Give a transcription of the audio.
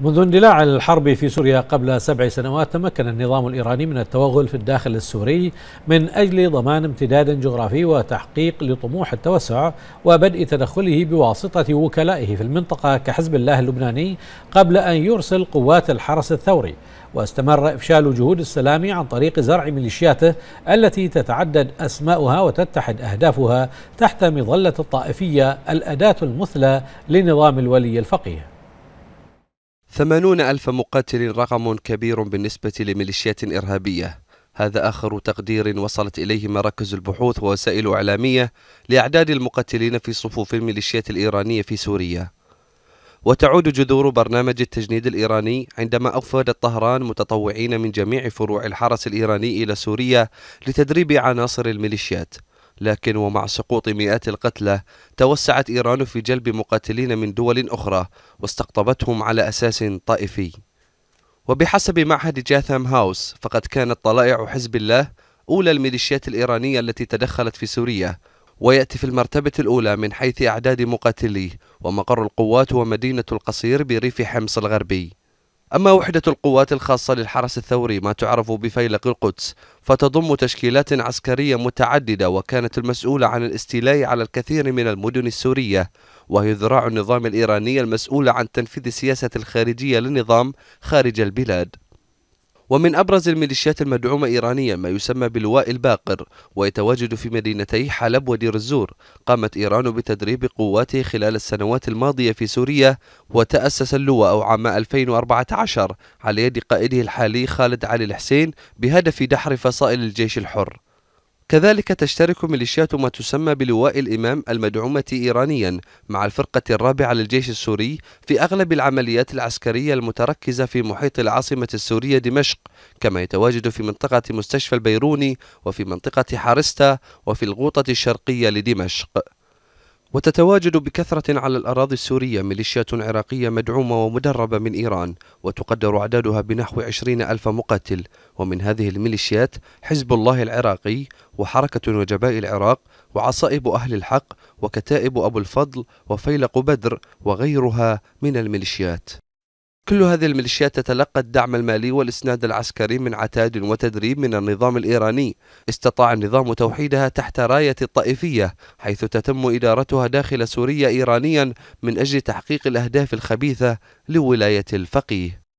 منذ اندلاع الحرب في سوريا قبل سبع سنوات تمكن النظام الإيراني من التوغل في الداخل السوري من أجل ضمان امتداد جغرافي وتحقيق لطموح التوسع وبدء تدخله بواسطة وكلائه في المنطقة كحزب الله اللبناني قبل أن يرسل قوات الحرس الثوري واستمر إفشال جهود السلام عن طريق زرع ميليشياته التي تتعدد أسماؤها وتتحد أهدافها تحت مظلة الطائفية الأداة المثلى لنظام الولي الفقيه ثمانون ألف مقاتل رقم كبير بالنسبة لميليشيات إرهابية هذا آخر تقدير وصلت إليه مراكز البحوث ووسائل إعلامية لأعداد المقاتلين في صفوف الميليشيات الإيرانية في سوريا وتعود جذور برنامج التجنيد الإيراني عندما أوفدت طهران متطوعين من جميع فروع الحرس الإيراني إلى سوريا لتدريب عناصر الميليشيات لكن ومع سقوط مئات القتلى توسعت إيران في جلب مقاتلين من دول أخرى واستقطبتهم على أساس طائفي وبحسب معهد جاثام هاوس فقد كانت طلائع حزب الله أولى الميليشيات الإيرانية التي تدخلت في سوريا ويأتي في المرتبة الأولى من حيث أعداد مقاتليه ومقر القوات ومدينه القصير بريف حمص الغربي أما وحدة القوات الخاصة للحرس الثوري ما تعرف بفيلق القدس فتضم تشكيلات عسكرية متعددة وكانت المسؤولة عن الاستيلاء على الكثير من المدن السورية وهي ذراع النظام الإيراني المسؤولة عن تنفيذ السياسة الخارجية للنظام خارج البلاد ومن أبرز الميليشيات المدعومة إيرانيا ما يسمى بلواء الباقر ويتواجد في مدينتي حلب ودير الزور قامت إيران بتدريب قواته خلال السنوات الماضية في سوريا وتأسس اللواء عام 2014 على يد قائده الحالي خالد علي الحسين بهدف دحر فصائل الجيش الحر كذلك تشترك ميليشيات ما تسمى بلواء الإمام المدعومة إيرانيا مع الفرقة الرابعة للجيش السوري في أغلب العمليات العسكرية المتركزة في محيط العاصمة السورية دمشق كما يتواجد في منطقة مستشفى البيروني وفي منطقة حارستا وفي الغوطة الشرقية لدمشق وتتواجد بكثرة على الأراضي السورية ميليشيات عراقية مدعومة ومدربة من إيران وتقدر أعدادها بنحو عشرين ألف مقاتل ومن هذه الميليشيات حزب الله العراقي وحركة وجباء العراق وعصائب أهل الحق وكتائب أبو الفضل وفيلق بدر وغيرها من الميليشيات كل هذه الميليشيات تتلقى الدعم المالي والإسناد العسكري من عتاد وتدريب من النظام الإيراني استطاع النظام توحيدها تحت راية الطائفية حيث تتم إدارتها داخل سوريا إيرانيا من أجل تحقيق الأهداف الخبيثة لولاية الفقيه